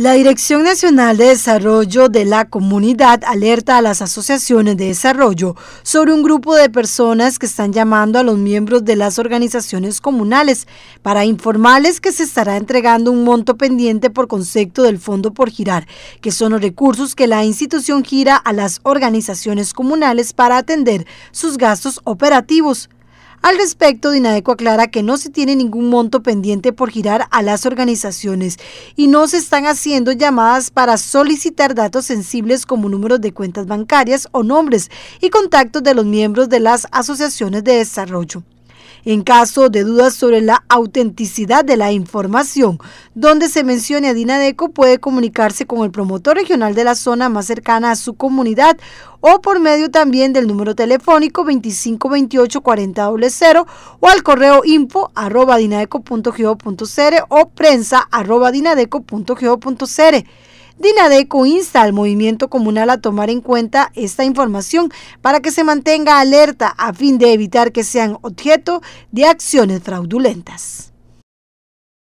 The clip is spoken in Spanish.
La Dirección Nacional de Desarrollo de la Comunidad alerta a las asociaciones de desarrollo sobre un grupo de personas que están llamando a los miembros de las organizaciones comunales para informarles que se estará entregando un monto pendiente por concepto del Fondo por Girar, que son los recursos que la institución gira a las organizaciones comunales para atender sus gastos operativos. Al respecto, Dinadeco aclara que no se tiene ningún monto pendiente por girar a las organizaciones y no se están haciendo llamadas para solicitar datos sensibles como números de cuentas bancarias o nombres y contactos de los miembros de las asociaciones de desarrollo en caso de dudas sobre la autenticidad de la información. Donde se mencione a Dinadeco puede comunicarse con el promotor regional de la zona más cercana a su comunidad o por medio también del número telefónico 2528 o al correo info arroba o prensa arroba Dinadeco insta al movimiento comunal a tomar en cuenta esta información para que se mantenga alerta a fin de evitar que sean objeto de acciones fraudulentas.